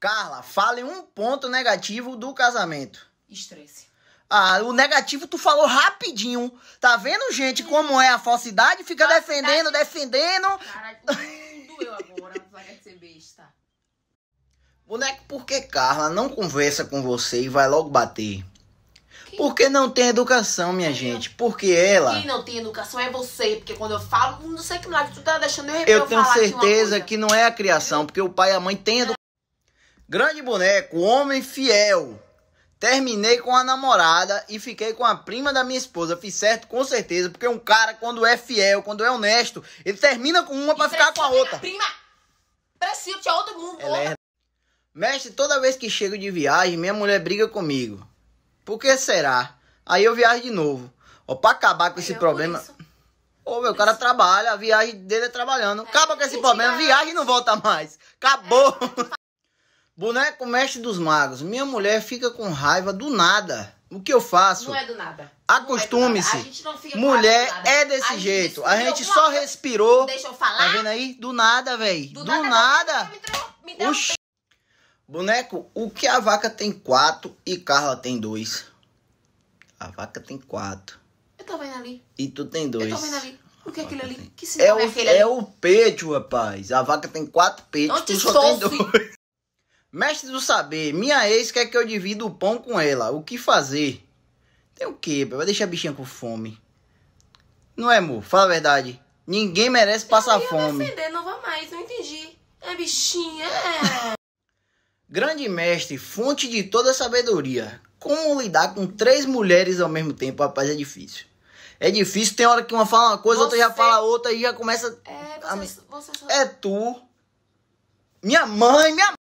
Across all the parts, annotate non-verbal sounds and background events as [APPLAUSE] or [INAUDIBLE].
Carla, fale um ponto negativo do casamento. Estresse. Ah, o negativo tu falou rapidinho. Tá vendo, gente, hum. como é a falsidade? Fica falsidade. defendendo, defendendo. Caralho, doeu agora, vai ser besta. Boneco, por que Carla não conversa com você e vai logo bater? Que... Porque não tem educação, minha gente. Não... Porque ela. Quem não tem educação é você. Porque quando eu falo, não sei que lado, tu tá deixando eu Eu tenho certeza que não é a criação, porque o pai e a mãe têm educação. Grande boneco, homem fiel. Terminei com a namorada e fiquei com a prima da minha esposa. Fiz certo, com certeza, porque um cara, quando é fiel, quando é honesto, ele termina com uma para é ficar com a outra. Prima! Preciso, tinha outro mundo. É Mestre, toda vez que chego de viagem, minha mulher briga comigo. Por que será? Aí eu viajo de novo. Ó, pra acabar com é esse problema. Ô, meu, o cara trabalha, a viagem dele é trabalhando. É, Acaba com esse problema, viagem não volta mais. Acabou! É. Boneco Mestre dos Magos. Minha mulher fica com raiva do nada. O que eu faço? Não é do nada. É Acostume-se. Mulher é desse a jeito. a gente é só coisa. respirou. Deixa eu falar. Tá vendo aí? Do nada, velho. Do, do, nada. nada. Me deu, Boneco, o que a vaca tem quatro e Carla tem dois? A vaca tem quatro. Eu tô vendo ali. E tu tem dois. Eu tô vendo ali. O que é aquele ali? Que é, é o, é, é o peito, rapaz. A vaca tem quatro peitos, tu só tem dois. Mestre do saber, minha ex quer que eu divida o pão com ela. O que fazer? Tem o quê? Vai deixar a bichinha com fome. Não é, amor? Fala a verdade. Ninguém merece passar eu ia fome. Defender, não vou mais, não entendi. É bichinha, é. Grande mestre, fonte de toda sabedoria. Como lidar com três mulheres ao mesmo tempo, rapaz, é difícil. É difícil, tem hora que uma fala uma coisa, você... outra já fala outra e já começa. É, você, a... você só... é tu. Minha mãe, minha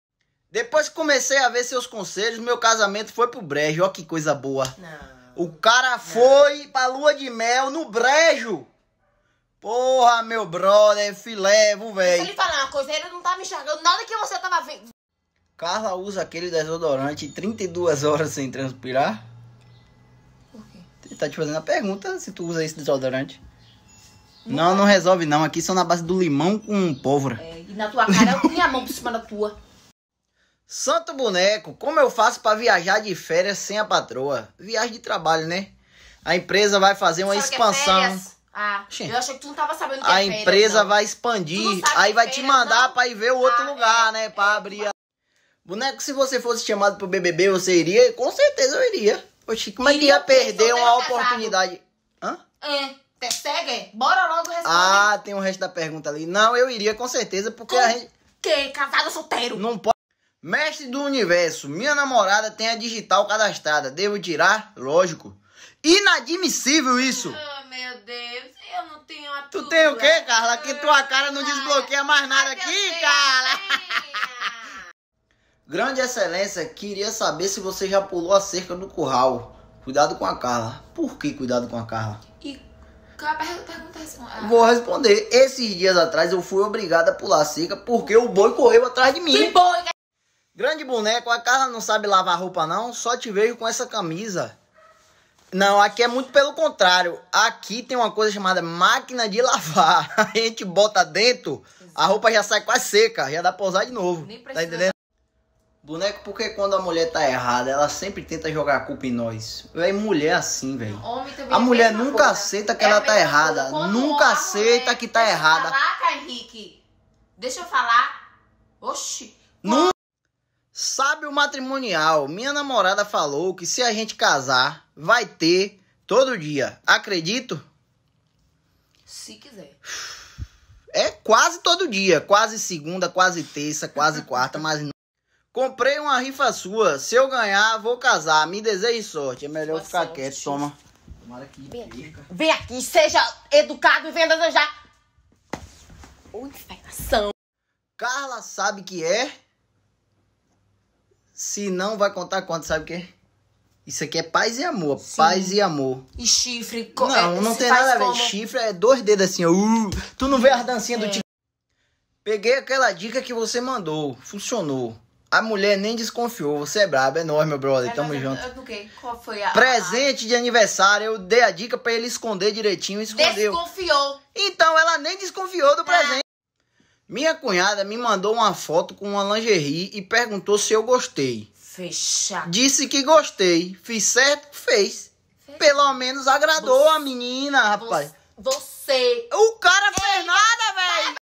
depois que comecei a ver seus conselhos, meu casamento foi pro brejo. Ó que coisa boa. Não. O cara foi pra lua de mel no brejo. Porra, meu brother, filé, velho. Deixa ele falar uma coisa, ele não tá me enxergando nada que você tava vendo. Carla usa aquele desodorante 32 horas sem transpirar. Por quê? Ele tá te fazendo a pergunta se tu usa esse desodorante. Não, não, não resolve não. Aqui são na base do limão com pólvora. É, e na tua cara eu ponho a mão por cima da tua. Santo boneco, como eu faço para viajar de férias sem a patroa? Viagem de trabalho, né? A empresa vai fazer uma é expansão. Ah, Sim. eu achei que tu não tava sabendo que A é empresa vai expandir, é aí vai te mandar para ir ver o outro ah, lugar, né? é, né, para é. abrir. A... Boneco, se você fosse chamado pro BBB, você iria? Com certeza eu iria. Oxi, como é que ia perder uma oportunidade? Hã? É. Segue, bora logo responder. Ah, tem o resto da pergunta ali. Não, eu iria com certeza, porque com a gente. Que? Casado solteiro? Não pode. Mestre do universo, minha namorada tem a digital cadastrada. Devo tirar? Lógico. Inadmissível isso! Oh, meu Deus, eu não tenho a Tu tem o quê, Carla? Que tua cara não desbloqueia mais nada aqui, Carla! [LAUGHS] Grande Excelência, queria saber se você já pulou a cerca do curral. Cuidado com a Carla. Por que cuidado com a Carla? E é ah. Vou responder. Esses dias atrás eu fui obrigado a pular a cerca porque o boi correu atrás de mim. Que boi? Grande boneco, a Carla não sabe lavar roupa não, só te vejo com essa camisa. Não, aqui é muito pelo contrário. Aqui tem uma coisa chamada máquina de lavar. [LAUGHS] A gente bota dentro, a roupa já sai quase seca, já dá pra usar de novo. Nem Tá entendendo? Boneco, porque quando a mulher tá errada, ela sempre tenta jogar a culpa em nós. Véi, mulher assim, velho. A mulher nunca coisa. aceita que é ela tá errada. Nunca aceita que tá errada. Deixa falar, Henrique. Deixa eu falar. Oxi. Nunca. Sábio matrimonial. Minha namorada falou que se a gente casar, vai ter todo dia. Acredito? Se quiser. É quase todo dia. Quase segunda, quase terça, quase quarta, mas não. Comprei uma rifa sua. Se eu ganhar, vou casar. Me deseje sorte. É melhor Boa ficar sorte. quieto. Toma. Tomara que Vem aqui. Vem aqui. Seja educado e venha desejar. Ou oh, inferação. Carla sabe que é se não, vai contar quanto, sabe o quê? Isso aqui é paz e amor. Sim. Paz e amor. E chifre. Co... Não, é, não tem nada a ver. Como... Chifre é dois dedos assim, ó. Uh, tu não vê as dancinhas é. do tipo. Peguei aquela dica que você mandou. Funcionou. A mulher nem desconfiou. Você é brabo, é nóis, meu brother. É, Tamo eu, é junto. Eu, eu, Qual foi a. Presente de aniversário. Eu dei a dica para ele esconder direitinho. Escondeu. Desconfiou. Então ela nem desconfiou do presente. Minha cunhada me mandou uma foto com uma lingerie e perguntou se eu gostei. Fechado. Disse que gostei. Fiz certo? Fez. Fechado. Pelo menos agradou você, a menina, rapaz. Você. O cara fez nada, velho.